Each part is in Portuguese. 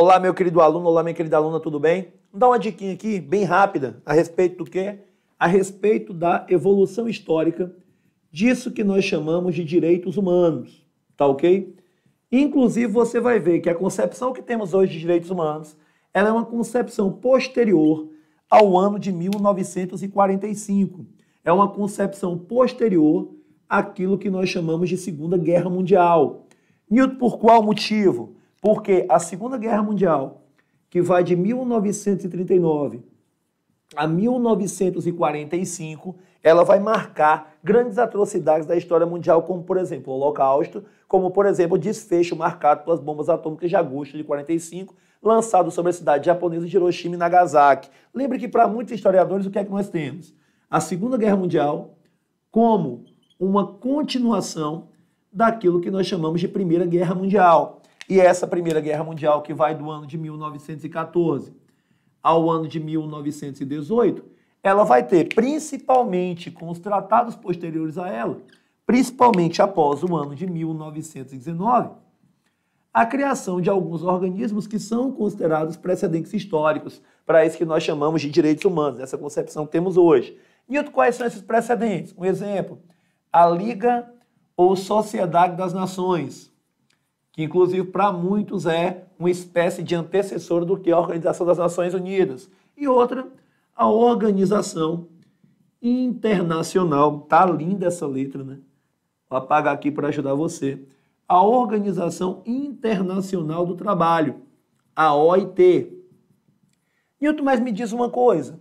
Olá, meu querido aluno, olá, minha querida aluna, tudo bem? Vou dar uma diquinha aqui, bem rápida, a respeito do quê? A respeito da evolução histórica disso que nós chamamos de direitos humanos, tá ok? Inclusive, você vai ver que a concepção que temos hoje de direitos humanos, ela é uma concepção posterior ao ano de 1945. É uma concepção posterior àquilo que nós chamamos de Segunda Guerra Mundial. E por qual motivo? Porque a Segunda Guerra Mundial, que vai de 1939 a 1945, ela vai marcar grandes atrocidades da história mundial, como, por exemplo, o Holocausto, como, por exemplo, o desfecho marcado pelas bombas atômicas de agosto de 45, lançado sobre a cidade japonesa de Hiroshima e Nagasaki. Lembre que, para muitos historiadores, o que é que nós temos? A Segunda Guerra Mundial como uma continuação daquilo que nós chamamos de Primeira Guerra Mundial e é essa Primeira Guerra Mundial que vai do ano de 1914 ao ano de 1918, ela vai ter, principalmente com os tratados posteriores a ela, principalmente após o ano de 1919, a criação de alguns organismos que são considerados precedentes históricos para isso que nós chamamos de direitos humanos, essa concepção que temos hoje. E quais são esses precedentes? Um exemplo, a Liga ou Sociedade das Nações, que inclusive para muitos é uma espécie de antecessor do que é a Organização das Nações Unidas, e outra, a Organização Internacional, tá linda essa letra, né? Vou apagar aqui para ajudar você. A Organização Internacional do Trabalho, a OIT. Nilton, mas me diz uma coisa.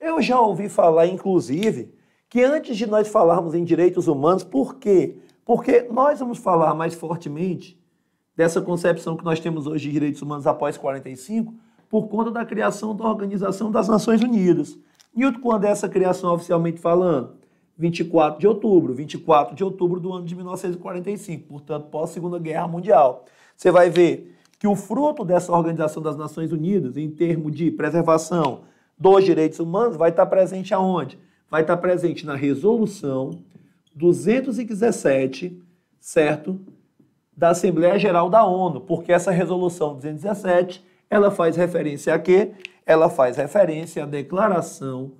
Eu já ouvi falar, inclusive, que antes de nós falarmos em direitos humanos, por quê? Porque nós vamos falar mais fortemente dessa concepção que nós temos hoje de direitos humanos após 45, por conta da criação da Organização das Nações Unidas. E quando é essa criação oficialmente falando? 24 de outubro, 24 de outubro do ano de 1945, portanto, pós-Segunda Guerra Mundial. Você vai ver que o fruto dessa Organização das Nações Unidas, em termos de preservação dos direitos humanos, vai estar presente aonde? Vai estar presente na Resolução 217, certo? da Assembleia Geral da ONU, porque essa resolução 217, ela faz referência a quê? Ela faz referência à Declaração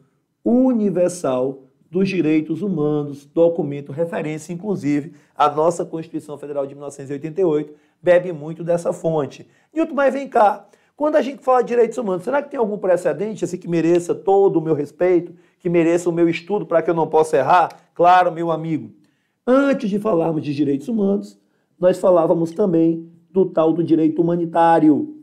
Universal dos Direitos Humanos, documento referência, inclusive, a nossa Constituição Federal de 1988 bebe muito dessa fonte. Nilton, mas vem cá, quando a gente fala de direitos humanos, será que tem algum precedente assim que mereça todo o meu respeito, que mereça o meu estudo para que eu não possa errar? Claro, meu amigo. Antes de falarmos de direitos humanos, nós falávamos também do tal do direito humanitário.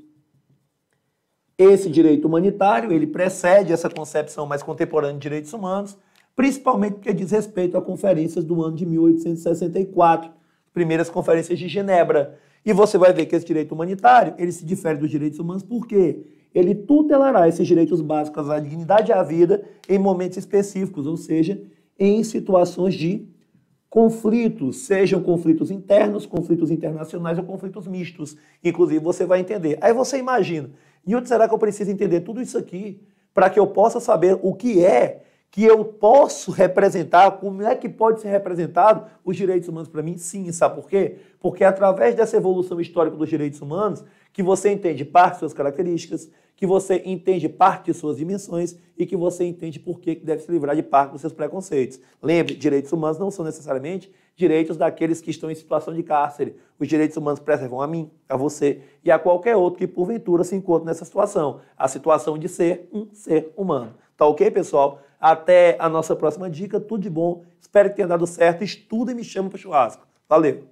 Esse direito humanitário, ele precede essa concepção mais contemporânea de direitos humanos, principalmente porque diz respeito a conferências do ano de 1864, primeiras conferências de Genebra. E você vai ver que esse direito humanitário, ele se difere dos direitos humanos porque ele tutelará esses direitos básicos à dignidade e à vida em momentos específicos, ou seja, em situações de conflitos, sejam conflitos internos, conflitos internacionais ou conflitos mistos. Inclusive, você vai entender. Aí você imagina, Nilton, será que eu preciso entender tudo isso aqui para que eu possa saber o que é que eu posso representar, como é que pode ser representado os direitos humanos para mim? Sim, sabe por quê? Porque é através dessa evolução histórica dos direitos humanos que você entende parte de suas características, que você entende parte de suas dimensões e que você entende por que deve se livrar de parte dos seus preconceitos. Lembre, direitos humanos não são necessariamente direitos daqueles que estão em situação de cárcere. Os direitos humanos preservam a mim, a você e a qualquer outro que porventura se encontre nessa situação, a situação de ser um ser humano. Tá ok, pessoal? Até a nossa próxima dica. Tudo de bom. Espero que tenha dado certo. Estuda e me chama para churrasco. Valeu!